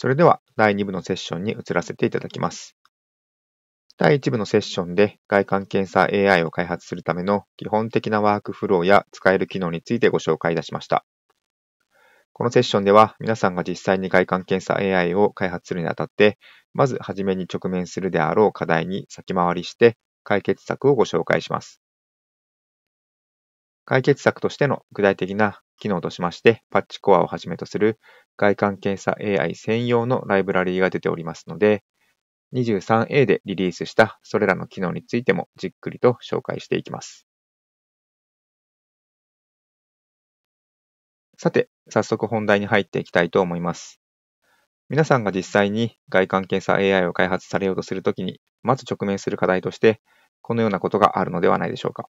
それでは第2部のセッションに移らせていただきます。第1部のセッションで外観検査 AI を開発するための基本的なワークフローや使える機能についてご紹介いたしました。このセッションでは皆さんが実際に外観検査 AI を開発するにあたって、まずはじめに直面するであろう課題に先回りして解決策をご紹介します。解決策としての具体的な機能としまして、パッチコアをはじめとする外観検査 AI 専用のライブラリーが出ておりますので、23A でリリースしたそれらの機能についてもじっくりと紹介していきます。さて、早速本題に入っていきたいと思います。皆さんが実際に外観検査 AI を開発されようとするときに、まず直面する課題として、このようなことがあるのではないでしょうか。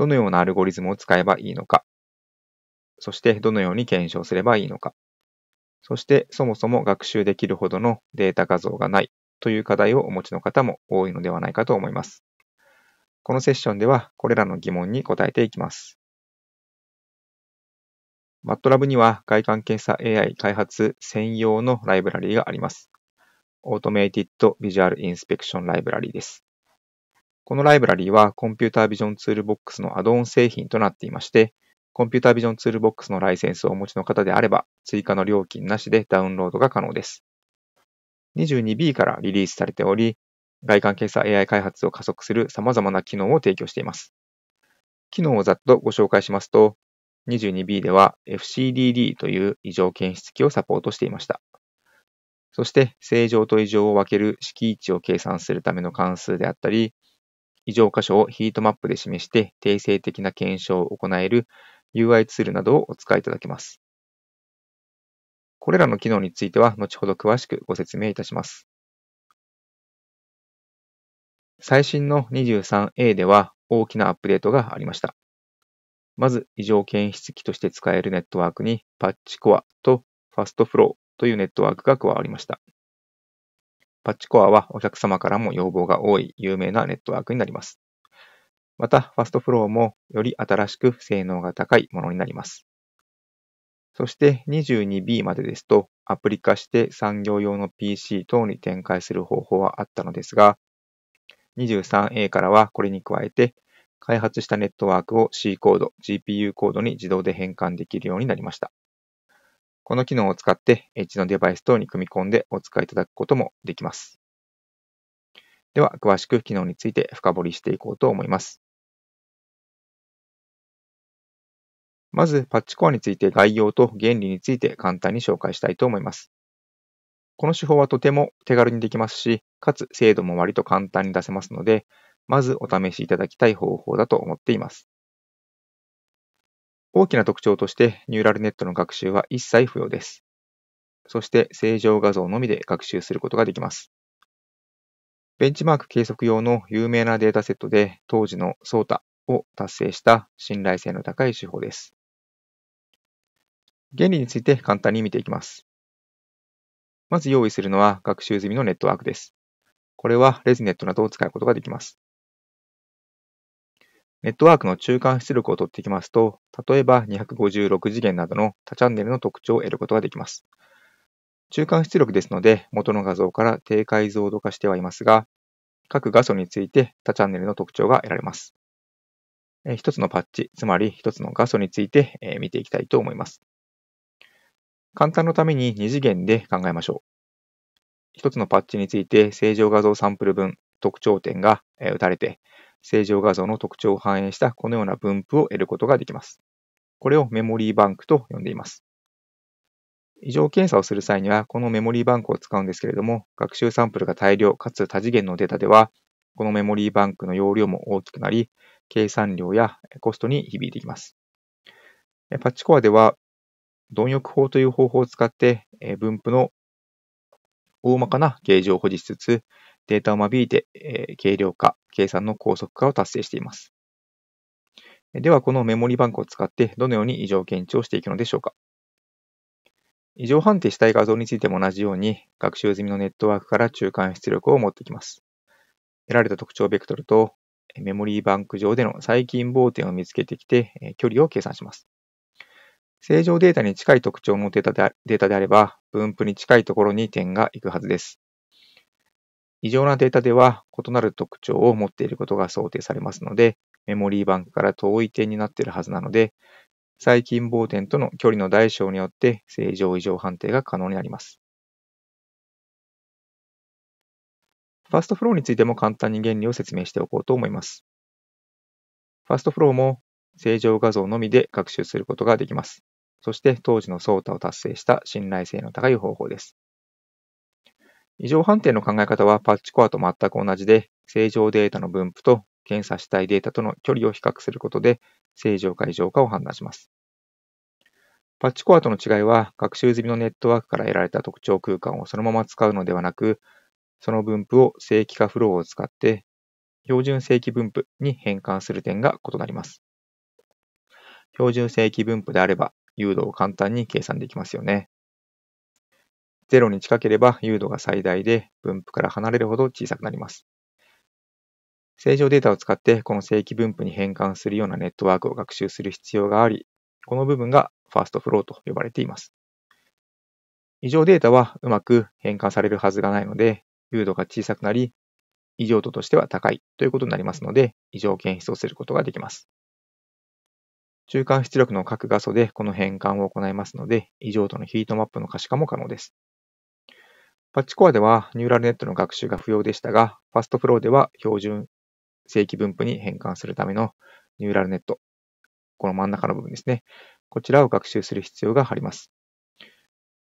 どのようなアルゴリズムを使えばいいのか、そしてどのように検証すればいいのか、そしてそもそも学習できるほどのデータ画像がないという課題をお持ちの方も多いのではないかと思います。このセッションではこれらの疑問に答えていきます。MATLAB には外観検査 AI 開発専用のライブラリーがあります。Automated Visual Inspection Library です。このライブラリーはコンピュータービジョンツールボックスのアドオン製品となっていまして、コンピュータービジョンツールボックスのライセンスをお持ちの方であれば、追加の料金なしでダウンロードが可能です。22B からリリースされており、外観検査 AI 開発を加速する様々な機能を提供しています。機能をざっとご紹介しますと、22B では FCDD という異常検出器をサポートしていました。そして、正常と異常を分ける式位置を計算するための関数であったり、異常箇所をヒートマップで示して定性的な検証を行える UI ツールなどをお使いいただけます。これらの機能については後ほど詳しくご説明いたします。最新の 23A では大きなアップデートがありました。まず、異常検出器として使えるネットワークにパッチコアとファストフローというネットワークが加わりました。パッチコアはお客様からも要望が多い有名なネットワークになります。また、ファストフローもより新しく性能が高いものになります。そして 22B までですと、アプリ化して産業用の PC 等に展開する方法はあったのですが、23A からはこれに加えて、開発したネットワークを C コード、GPU コードに自動で変換できるようになりました。この機能を使ってエッジのデバイス等に組み込んでお使いいただくこともできます。では、詳しく機能について深掘りしていこうと思います。まず、パッチコアについて概要と原理について簡単に紹介したいと思います。この手法はとても手軽にできますし、かつ精度も割と簡単に出せますので、まずお試しいただきたい方法だと思っています。大きな特徴としてニューラルネットの学習は一切不要です。そして正常画像のみで学習することができます。ベンチマーク計測用の有名なデータセットで当時の s o を達成した信頼性の高い手法です。原理について簡単に見ていきます。まず用意するのは学習済みのネットワークです。これは ResNet などを使うことができます。ネットワークの中間出力を取っていきますと、例えば256次元などの他チャンネルの特徴を得ることができます。中間出力ですので、元の画像から低解像度化してはいますが、各画素について他チャンネルの特徴が得られます。一つのパッチ、つまり一つの画素について見ていきたいと思います。簡単のために2次元で考えましょう。一つのパッチについて正常画像サンプル分特徴点が打たれて、正常画像の特徴を反映したこのような分布を得ることができます。これをメモリーバンクと呼んでいます。異常検査をする際には、このメモリーバンクを使うんですけれども、学習サンプルが大量かつ多次元のデータでは、このメモリーバンクの容量も大きくなり、計算量やコストに響いてきます。パッチコアでは、貪欲法という方法を使って、分布の大まかな形状を保持しつつ、データを間引いて、えー、軽量化、計算の高速化を達成しています。では、このメモリバンクを使ってどのように異常検知をしていくのでしょうか。異常判定したい画像についても同じように、学習済みのネットワークから中間出力を持ってきます。得られた特徴ベクトルとメモリーバンク上での最近棒点を見つけてきて、距離を計算します。正常データに近い特徴のデータであれば、分布に近いところに点がいくはずです。異常なデータでは異なる特徴を持っていることが想定されますので、メモリーバンクから遠い点になっているはずなので、細菌棒点との距離の大小によって正常異常判定が可能になります。ファストフローについても簡単に原理を説明しておこうと思います。ファストフローも正常画像のみで学習することができます。そして当時の操作を達成した信頼性の高い方法です。異常判定の考え方はパッチコアと全く同じで、正常データの分布と検査したいデータとの距離を比較することで、正常か異常かを判断します。パッチコアとの違いは、学習済みのネットワークから得られた特徴空間をそのまま使うのではなく、その分布を正規化フローを使って、標準正規分布に変換する点が異なります。標準正規分布であれば、誘導を簡単に計算できますよね。0に近ければ誘導が最大で、分布から離れるほど小さくなります。正常データを使ってこの正規分布に変換するようなネットワークを学習する必要があり、この部分がファーストフローと呼ばれています。異常データはうまく変換されるはずがないので、誘度が小さくなり、異常度としては高いということになりますので、異常検出をすることができます。中間出力の各画素でこの変換を行いますので、異常度のヒートマップの可視化も可能です。パッチコアではニューラルネットの学習が不要でしたが、ファストフローでは標準正規分布に変換するためのニューラルネット、この真ん中の部分ですね。こちらを学習する必要があります。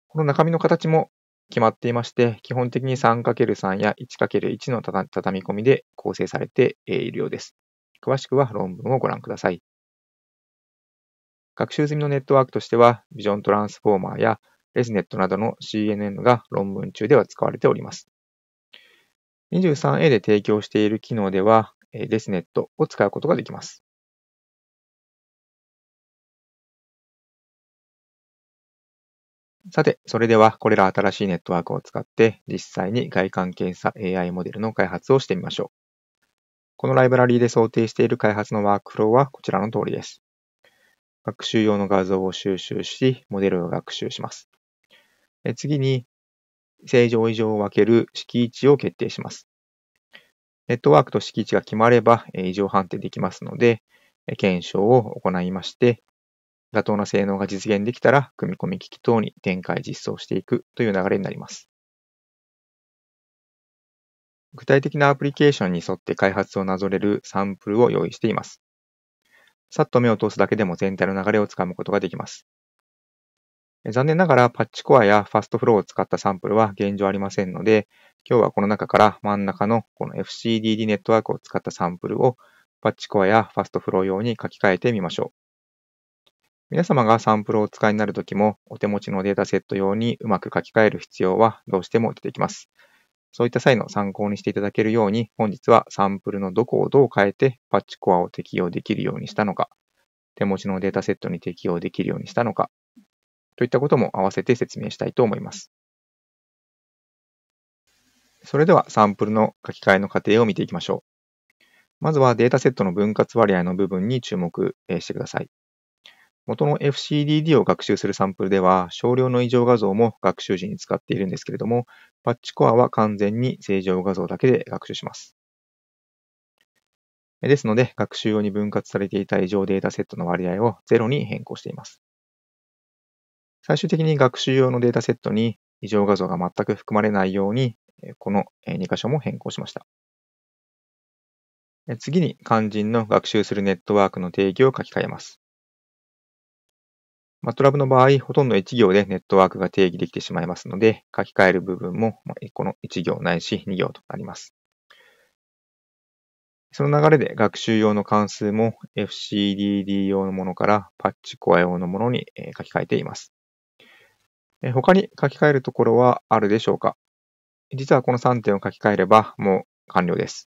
この中身の形も決まっていまして、基本的に 3×3 や 1×1 の畳み込みで構成されているようです。詳しくは論文をご覧ください。学習済みのネットワークとしては、ビジョントランスフォーマーやレジネットなどの CNN が論文中では使われております。23A で提供している機能では、レジネットを使うことができます。さて、それではこれら新しいネットワークを使って実際に外観検査 AI モデルの開発をしてみましょう。このライブラリーで想定している開発のワークフローはこちらの通りです。学習用の画像を収集し、モデルを学習します。次に、正常異常を分ける敷地を決定します。ネットワークと敷地が決まれば異常判定できますので、検証を行いまして、妥当な性能が実現できたら、組み込み機器等に展開実装していくという流れになります。具体的なアプリケーションに沿って開発をなぞれるサンプルを用意しています。さっと目を通すだけでも全体の流れをつかむことができます。残念ながらパッチコアやファストフローを使ったサンプルは現状ありませんので、今日はこの中から真ん中のこの FCDD ネットワークを使ったサンプルをパッチコアやファストフロー用に書き換えてみましょう。皆様がサンプルをお使いになるときも、お手持ちのデータセット用にうまく書き換える必要はどうしても出てきます。そういった際の参考にしていただけるように、本日はサンプルのどこをどう変えてパッチコアを適用できるようにしたのか、手持ちのデータセットに適用できるようにしたのか、といったことも合わせて説明したいと思います。それではサンプルの書き換えの過程を見ていきましょう。まずはデータセットの分割割合の部分に注目してください。元の FCDD を学習するサンプルでは少量の異常画像も学習時に使っているんですけれども、パッチコアは完全に正常画像だけで学習します。ですので、学習用に分割されていた異常データセットの割合を0に変更しています。最終的に学習用のデータセットに異常画像が全く含まれないように、この2箇所も変更しました。次に肝心の学習するネットワークの定義を書き換えます。マ a トラブの場合、ほとんど1行でネットワークが定義できてしまいますので、書き換える部分もこの1行ないし2行となります。その流れで学習用の関数も FCDD 用のものからパッチコア用のものに書き換えています。え他に書き換えるところはあるでしょうか実はこの3点を書き換えればもう完了です。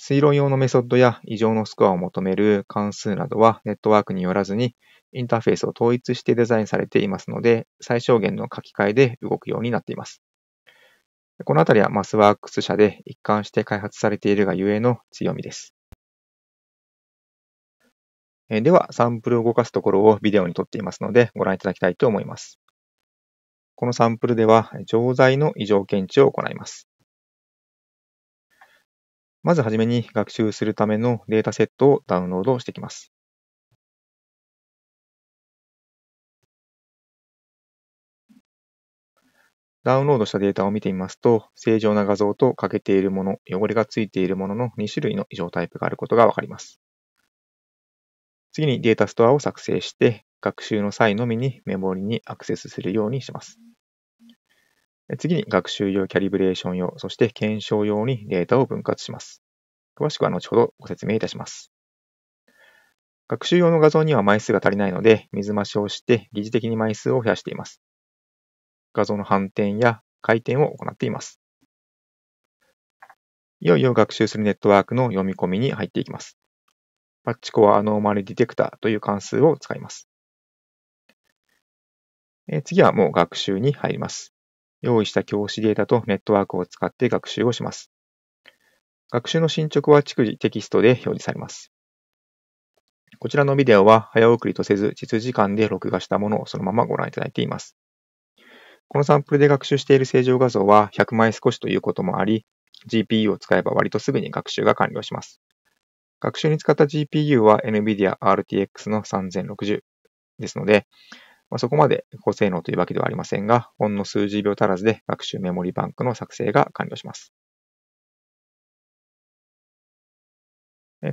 推論用のメソッドや異常のスコアを求める関数などはネットワークによらずにインターフェースを統一してデザインされていますので最小限の書き換えで動くようになっています。このあたりはマスワークス社で一貫して開発されているがゆえの強みです。では、サンプルを動かすところをビデオに撮っていますのでご覧いただきたいと思います。このサンプルでは、錠剤の異常検知を行います。まずはじめに学習するためのデータセットをダウンロードしていきます。ダウンロードしたデータを見てみますと、正常な画像と欠けているもの、汚れがついているものの2種類の異常タイプがあることがわかります。次にデータストアを作成して、学習の際のみにメモリにアクセスするようにします。次に学習用、キャリブレーション用、そして検証用にデータを分割します。詳しくは後ほどご説明いたします。学習用の画像には枚数が足りないので、水増しをして疑似的に枚数を増やしています。画像の反転や回転を行っています。いよいよ学習するネットワークの読み込みに入っていきます。パッチコアアノーマルディテクターという関数を使います。え次はもう学習に入ります。用意した教師データとネットワークを使って学習をします。学習の進捗は逐次テキストで表示されます。こちらのビデオは早送りとせず実時間で録画したものをそのままご覧いただいています。このサンプルで学習している正常画像は100枚少しということもあり、GPU を使えば割とすぐに学習が完了します。学習に使った GPU は NVIDIA RTX の3060ですので、まあ、そこまで高性能というわけではありませんが、ほんの数十秒足らずで学習メモリバンクの作成が完了します。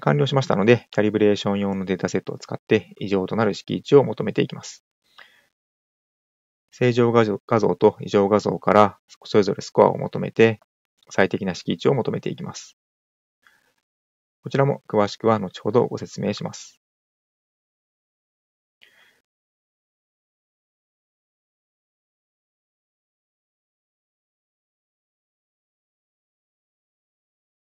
完了しましたので、キャリブレーション用のデータセットを使って異常となる式位置を求めていきます。正常画像と異常画像からそれぞれスコアを求めて最適な式位置を求めていきます。こちらも詳しくは後ほどご説明します。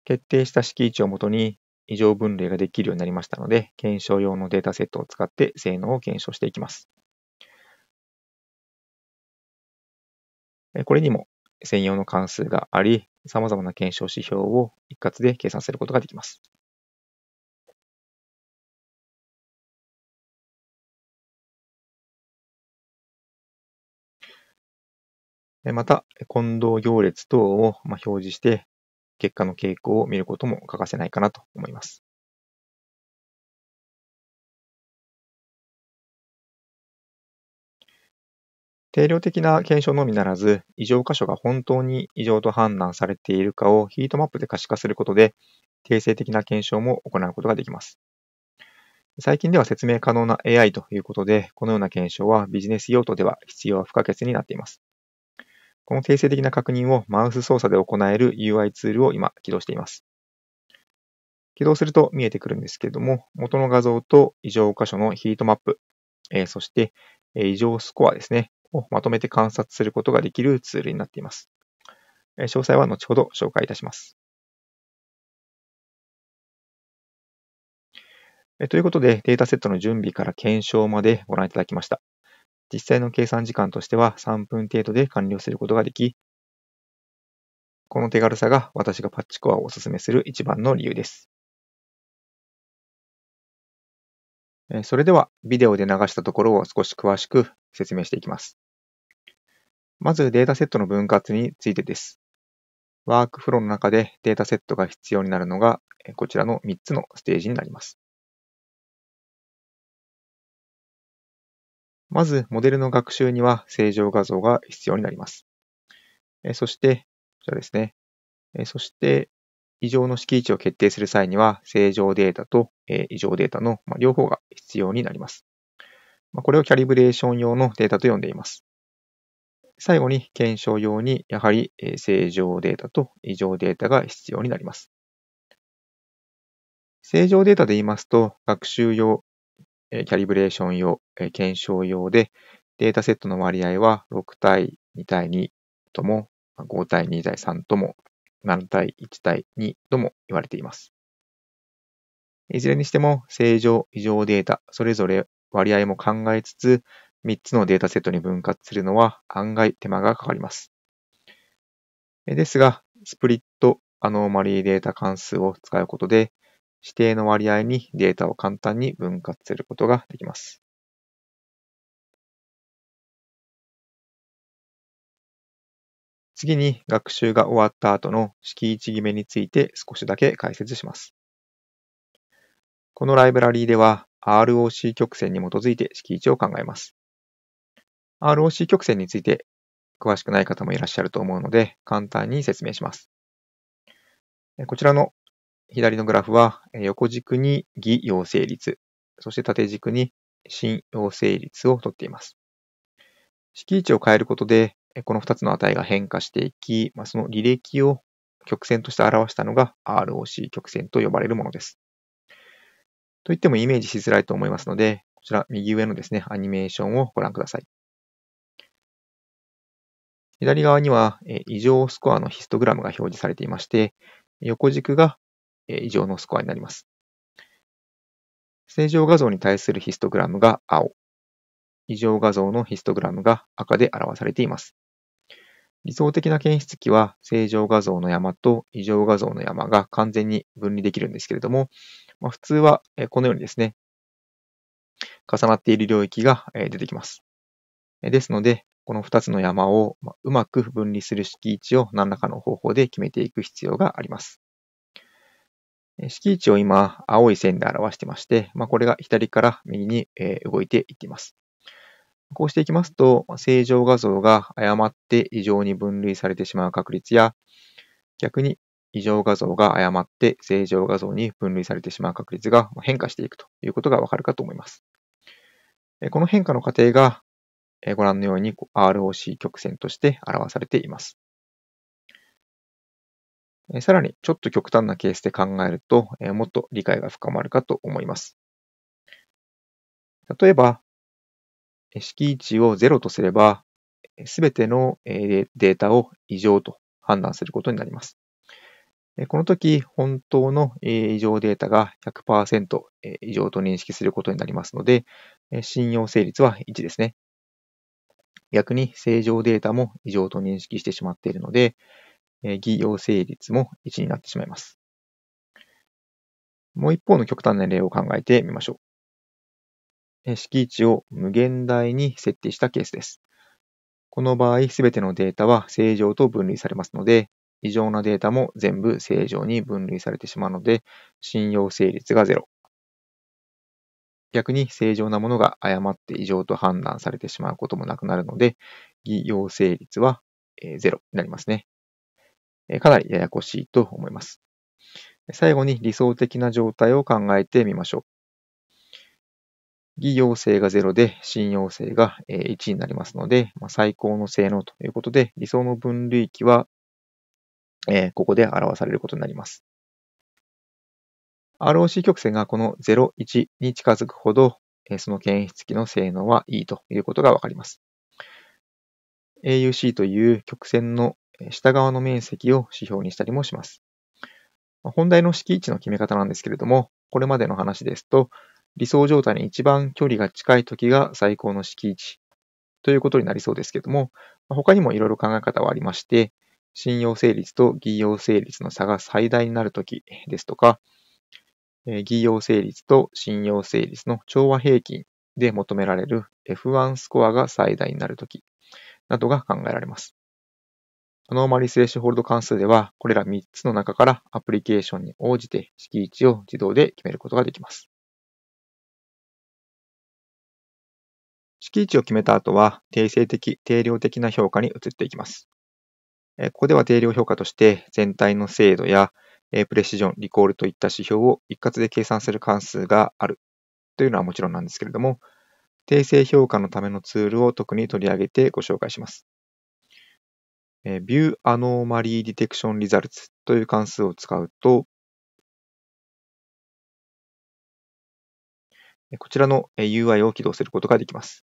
決定した式位置をもとに異常分類ができるようになりましたので、検証用のデータセットを使って性能を検証していきます。これにも専用の関数があり、様々な検証指標を一括で計算することができます。また、混同行列等を表示して、結果の傾向を見ることも欠かせないかなと思います。定量的な検証のみならず、異常箇所が本当に異常と判断されているかをヒートマップで可視化することで、定性的な検証も行うことができます。最近では説明可能な AI ということで、このような検証はビジネス用途では必要不可欠になっています。この定性的な確認をマウス操作で行える UI ツールを今起動しています。起動すると見えてくるんですけれども、元の画像と異常箇所のヒートマップ、えそして、え異常スコアですね、をまとめて観察することができるツールになっています。え詳細は後ほど紹介いたします。えということで、データセットの準備から検証までご覧いただきました。実際の計算時間としては3分程度で完了することができ、この手軽さが私がパッチコアをお勧めする一番の理由です。それではビデオで流したところを少し詳しく説明していきます。まずデータセットの分割についてです。ワークフローの中でデータセットが必要になるのがこちらの3つのステージになります。まず、モデルの学習には正常画像が必要になります。えそして、こちらですね。えそして、異常の式位置を決定する際には、正常データと、え異常データの、ま両方が必要になります。まこれをキャリブレーション用のデータと呼んでいます。最後に検証用にやはり正常データと異常データが必要になります。正常データで言いますと、学習用、えキャリブレーション用、え検証用で、データセットの割合は6対2対2とも、5対2対3とも、7対1対2とも言われています。いずれにしても、正常、異常データ、それぞれ割合も考えつつ、3つのデータセットに分割するのは案外手間がかかります。ですが、スプリットアノーマリーデータ関数を使うことで、指定の割合にデータを簡単に分割することができます。次に学習が終わった後の式位置決めについて少しだけ解説します。このライブラリーでは ROC 曲線に基づいて式位置を考えます。ROC 曲線について詳しくない方もいらっしゃると思うので簡単に説明します。こちらの左のグラフは、横軸に偽陽性率、そして縦軸に新陽性率をとっています。式位置を変えることで、この2つの値が変化していき、その履歴を曲線として表したのが ROC 曲線と呼ばれるものです。と言ってもイメージしづらいと思いますので、こちら右上のですね、アニメーションをご覧ください。左側には異常スコアのヒストグラムが表示されていまして、横軸が以上のスコアになります。正常画像に対するヒストグラムが青、異常画像のヒストグラムが赤で表されています。理想的な検出器は正常画像の山と異常画像の山が完全に分離できるんですけれども、まあ、普通はこのようにですね、重なっている領域が出てきます。ですので、この2つの山をうまく分離する式位置を何らかの方法で決めていく必要があります。敷地を今、青い線で表してまして、まあ、これが左から右に動いていきます。こうしていきますと、正常画像が誤って異常に分類されてしまう確率や、逆に異常画像が誤って正常画像に分類されてしまう確率が変化していくということがわかるかと思います。この変化の過程がご覧のように ROC 曲線として表されています。さらに、ちょっと極端なケースで考えると、もっと理解が深まるかと思います。例えば、式位置を0とすれば、すべてのデータを異常と判断することになります。この時、本当の異常データが100%異常と認識することになりますので、信用成立は1ですね。逆に正常データも異常と認識してしまっているので、え偽陽性率も1になってしまいます。もう一方の極端な例を考えてみましょう。え位置を無限大に設定したケースです。この場合、すべてのデータは正常と分類されますので、異常なデータも全部正常に分類されてしまうので、信用成立が0。逆に正常なものが誤って異常と判断されてしまうこともなくなるので、偽陽性率は0になりますね。かなりややこしいと思います。最後に理想的な状態を考えてみましょう。偽陽性が0で、信用性が1になりますので、最高の性能ということで、理想の分類器は、ここで表されることになります。ROC 曲線がこの0、1に近づくほど、その検出器の性能はいいということがわかります。AUC という曲線の下側の面積を指標にしたりもします。本題の敷地の決め方なんですけれども、これまでの話ですと、理想状態に一番距離が近い時が最高の敷地ということになりそうですけども、他にもいろいろ考え方はありまして、信用成立と偽用成立の差が最大になる時ですとか、偽用成立と信用成立の調和平均で求められる F1 スコアが最大になる時などが考えられます。アノーマリッシュホールド関数では、これら3つの中からアプリケーションに応じて式位置を自動で決めることができます。式位置を決めた後は、定性的、定量的な評価に移っていきます。ここでは定量評価として、全体の精度やプレシジョン、リコールといった指標を一括で計算する関数があるというのはもちろんなんですけれども、定性評価のためのツールを特に取り上げてご紹介します。え view anomaly detection results という関数を使うと、こちらの UI を起動することができます。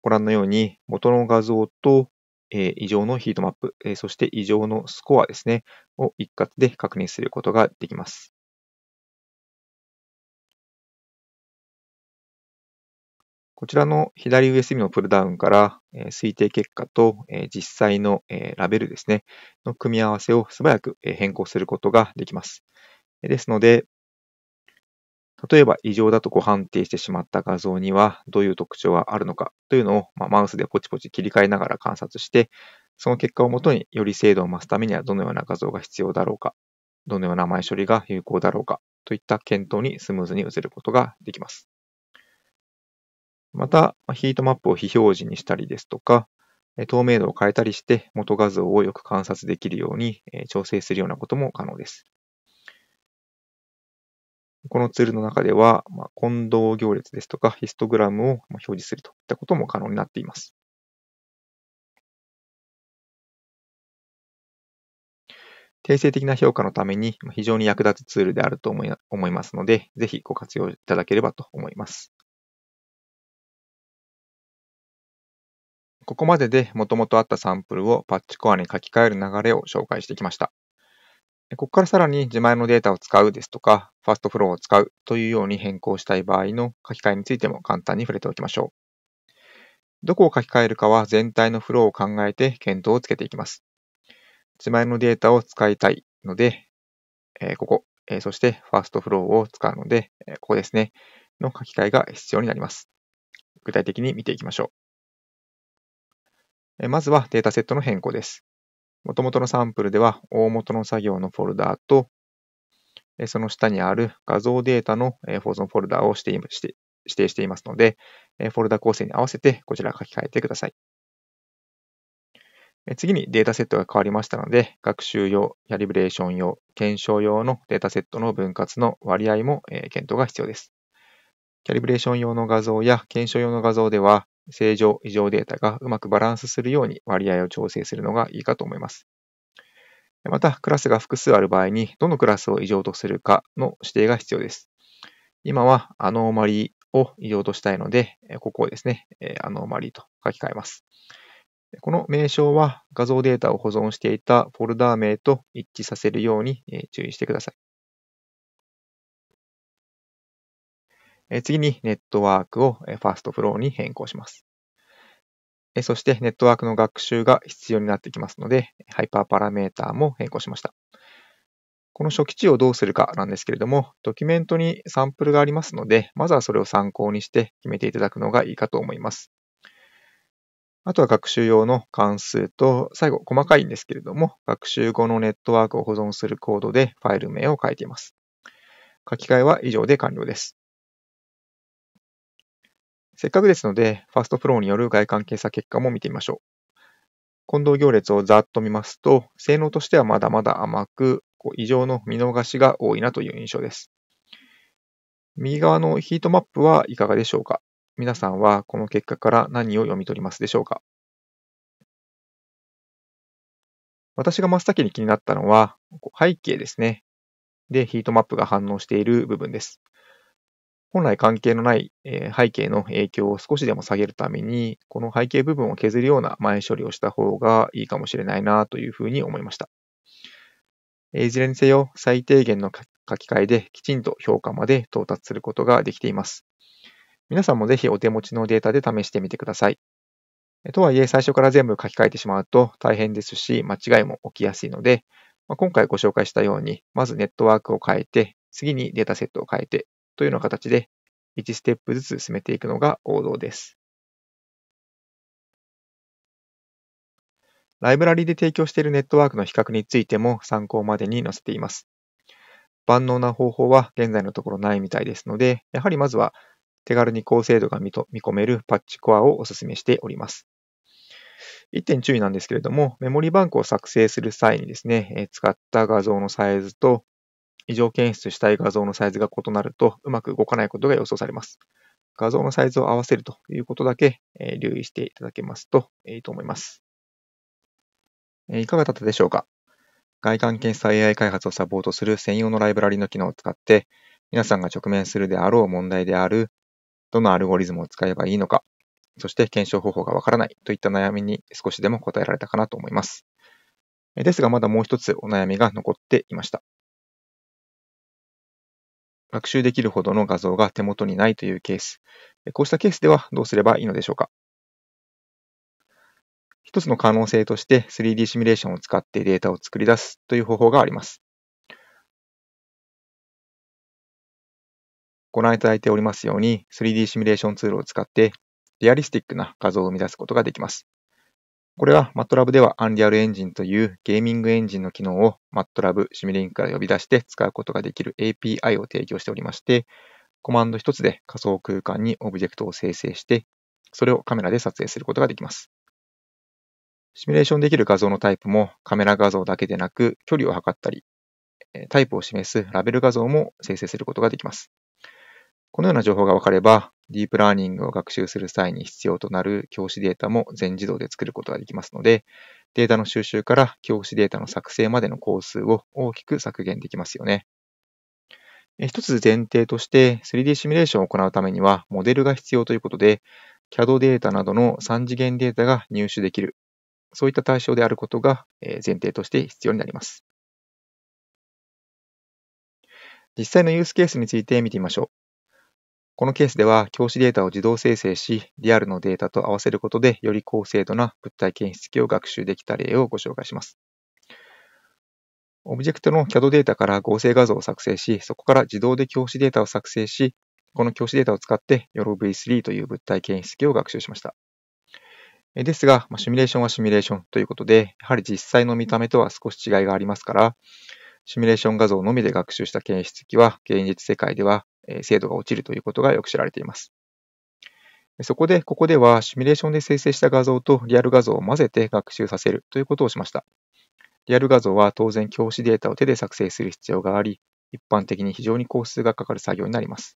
ご覧のように元の画像と、え異常のヒートマップ、えそして異常のスコアですね、を一括で確認することができます。こちらの左上隅のプルダウンから、え推定結果と、え実際の、えラベルですね、の組み合わせを素早く、え変更することができます。ですので、例えば異常だとご判定してしまった画像にはどういう特徴があるのかというのを、まマウスでポチポチ切り替えながら観察して、その結果をもとにより精度を増すためにはどのような画像が必要だろうか、どのような前処理が有効だろうかといった検討にスムーズに移ることができます。また、ヒートマップを非表示にしたりですとか、透明度を変えたりして元画像をよく観察できるように調整するようなことも可能です。このツールの中では、混同行列ですとかヒストグラムを表示するといったことも可能になっています。定性的な評価のために非常に役立つツールであると思いますので、ぜひご活用いただければと思います。ここまででもともとあったサンプルをパッチコアに書き換える流れを紹介してきました。ここからさらに自前のデータを使うですとか、ファーストフローを使うというように変更したい場合の書き換えについても簡単に触れておきましょう。どこを書き換えるかは全体のフローを考えて検討をつけていきます。自前のデータを使いたいので、えここ、えそしてファーストフローを使うので、えここですね、の書き換えが必要になります。具体的に見ていきましょう。まずはデータセットの変更です。元々のサンプルでは大元の作業のフォルダーと、その下にある画像データの保存フォルダーを指定していますので、フォルダ構成に合わせてこちら書き換えてください。次にデータセットが変わりましたので、学習用、キャリブレーション用、検証用のデータセットの分割の割合も検討が必要です。キャリブレーション用の画像や検証用の画像では、正常、異常データがうまくバランスするように割合を調整するのがいいかと思います。また、クラスが複数ある場合に、どのクラスを異常とするかの指定が必要です。今は、アノーマリーを異常としたいので、ここをですね、アノーマリーと書き換えます。この名称は、画像データを保存していたフォルダー名と一致させるように注意してください。次にネットワークをファーストフローに変更します。そしてネットワークの学習が必要になってきますので、ハイパーパラメーターも変更しました。この初期値をどうするかなんですけれども、ドキュメントにサンプルがありますので、まずはそれを参考にして決めていただくのがいいかと思います。あとは学習用の関数と、最後細かいんですけれども、学習後のネットワークを保存するコードでファイル名を書いています。書き換えは以上で完了です。せっかくですので、ファストフローによる外観検査結果も見てみましょう。混同行列をざっと見ますと、性能としてはまだまだ甘く、こう異常の見逃しが多いなという印象です。右側のヒートマップはいかがでしょうか皆さんはこの結果から何を読み取りますでしょうか私が真っ先に気になったのは背景ですね。で、ヒートマップが反応している部分です。本来関係のない、え背景の影響を少しでも下げるために、この背景部分を削るような前処理をした方がいいかもしれないなというふうに思いました。いずれにせよ、最低限の書き換えできちんと評価まで到達することができています。皆さんもぜひお手持ちのデータで試してみてください。とはいえ、最初から全部書き換えてしまうと大変ですし、間違いも起きやすいので、今回ご紹介したように、まずネットワークを変えて、次にデータセットを変えて、というような形で、1ステップずつ進めていくのが王道です。ライブラリで提供しているネットワークの比較についても参考までに載せています。万能な方法は現在のところないみたいですので、やはりまずは手軽に高精度が見込めるパッチコアをお勧めしております。一点注意なんですけれども、メモリバンクを作成する際にですね、使った画像のサイズと異常検出したい画像のサイズが異なるとうまく動かないことが予想されます。画像のサイズを合わせるということだけ留意していただけますといいと思います。いかがだったでしょうか外観検査 AI 開発をサポートする専用のライブラリの機能を使って、皆さんが直面するであろう問題である、どのアルゴリズムを使えばいいのか、そして検証方法がわからないといった悩みに少しでも答えられたかなと思います。ですがまだもう一つお悩みが残っていました。学習できるほどの画像が手元にないというケース。こうしたケースではどうすればいいのでしょうか一つの可能性として 3D シミュレーションを使ってデータを作り出すという方法があります。ご覧いただいておりますように 3D シミュレーションツールを使ってリアリスティックな画像を生み出すことができます。これは MATLAB では Unreal Engine というゲーミングエンジンの機能を MATLAB シミュリンクから呼び出して使うことができる API を提供しておりまして、コマンド一つで仮想空間にオブジェクトを生成して、それをカメラで撮影することができます。シミュレーションできる画像のタイプもカメラ画像だけでなく距離を測ったり、タイプを示すラベル画像も生成することができます。このような情報が分かれば、ディープラーニングを学習する際に必要となる教師データも全自動で作ることができますので、データの収集から教師データの作成までの工数を大きく削減できますよね。一つ前提として 3D シミュレーションを行うためにはモデルが必要ということで CAD データなどの3次元データが入手できるそういった対象であることが前提として必要になります実際のユースケースについて見てみましょうこのケースでは、教師データを自動生成し、リアルのデータと合わせることで、より高精度な物体検出器を学習できた例をご紹介します。オブジェクトの CAD データから合成画像を作成し、そこから自動で教師データを作成し、この教師データを使ってヨロ v 3という物体検出器を学習しました。ですが、シミュレーションはシミュレーションということで、やはり実際の見た目とは少し違いがありますから、シミュレーション画像のみで学習した検出器は現実世界では精度が落ちるということがよく知られています。そこで、ここではシミュレーションで生成した画像とリアル画像を混ぜて学習させるということをしました。リアル画像は当然教師データを手で作成する必要があり、一般的に非常に工数がかかる作業になります。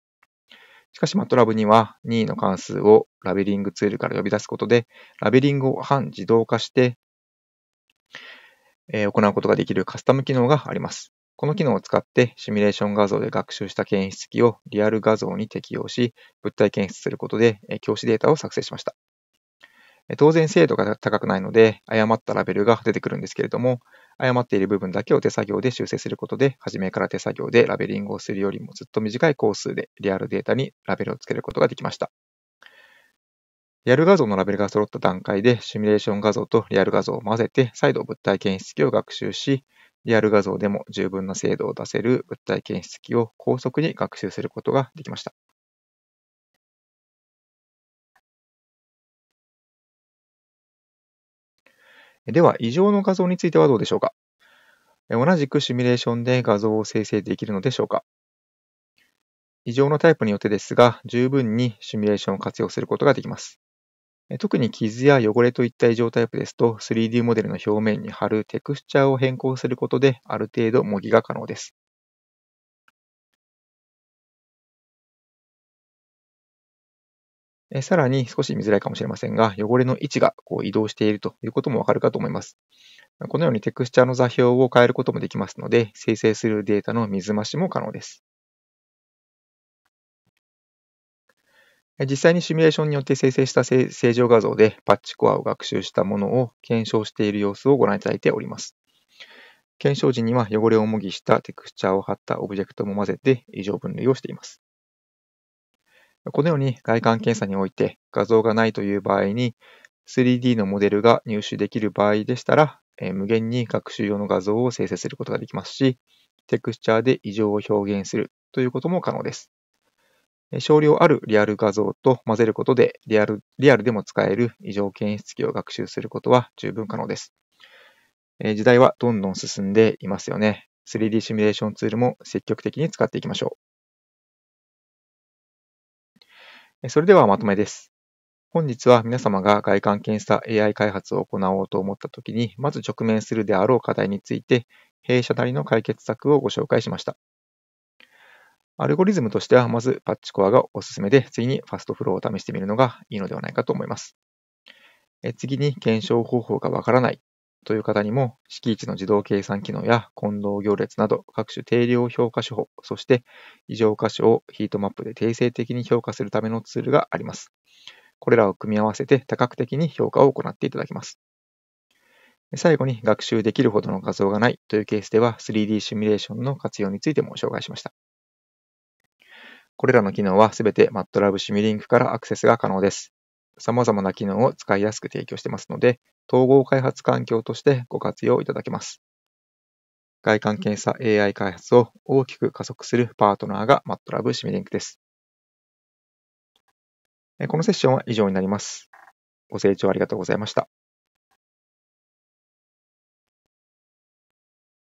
しかし MATLAB には任意の関数をラベリングツールから呼び出すことで、ラベリングを半自動化して、え行うことができるカスタム機能があります。この機能を使ってシミュレーション画像で学習した検出器をリアル画像に適用し、物体検出することで教師データを作成しました。当然精度が高くないので、誤ったラベルが出てくるんですけれども、誤っている部分だけを手作業で修正することで、初めから手作業でラベリングをするよりもずっと短い工数でリアルデータにラベルをつけることができました。リアル画像のラベルが揃った段階で、シミュレーション画像とリアル画像を混ぜて、再度物体検出器を学習し、リアル画像でも十分な精度を出せる物体検出器を高速に学習することができました。では、異常の画像についてはどうでしょうか同じくシミュレーションで画像を生成できるのでしょうか異常のタイプによってですが、十分にシミュレーションを活用することができます。特に傷や汚れといった異常タイプですと 3D モデルの表面に貼るテクスチャーを変更することである程度模擬が可能です。さらに少し見づらいかもしれませんが、汚れの位置がこう移動しているということもわかるかと思います。このようにテクスチャーの座標を変えることもできますので、生成するデータの水増しも可能です。実際にシミュレーションによって生成した正常画像でパッチコアを学習したものを検証している様子をご覧いただいております。検証時には汚れを模擬したテクスチャーを貼ったオブジェクトも混ぜて異常分類をしています。このように外観検査において画像がないという場合に 3D のモデルが入手できる場合でしたら、え無限に学習用の画像を生成することができますし、テクスチャーで異常を表現するということも可能です。少量あるリアル画像と混ぜることでリアル、リアルでも使える異常検出器を学習することは十分可能です。時代はどんどん進んでいますよね。3D シミュレーションツールも積極的に使っていきましょう。それではまとめです。本日は皆様が外観検査 AI 開発を行おうと思った時に、まず直面するであろう課題について、弊社なりの解決策をご紹介しました。アルゴリズムとしては、まずパッチコアがおすすめで、次にファストフローを試してみるのがいいのではないかと思います。え次に検証方法がわからないという方にも、位置の自動計算機能や混同行列など各種定量評価手法、そして異常箇所をヒートマップで定性的に評価するためのツールがあります。これらを組み合わせて多角的に評価を行っていただきます。最後に学習できるほどの画像がないというケースでは 3D シミュレーションの活用についても紹介しました。これらの機能はすべて MATLAB Simulink からアクセスが可能です。様々な機能を使いやすく提供してますので、統合開発環境としてご活用いただけます。外観検査 AI 開発を大きく加速するパートナーが MATLAB Simulink です。このセッションは以上になります。ご清聴ありがとうございました。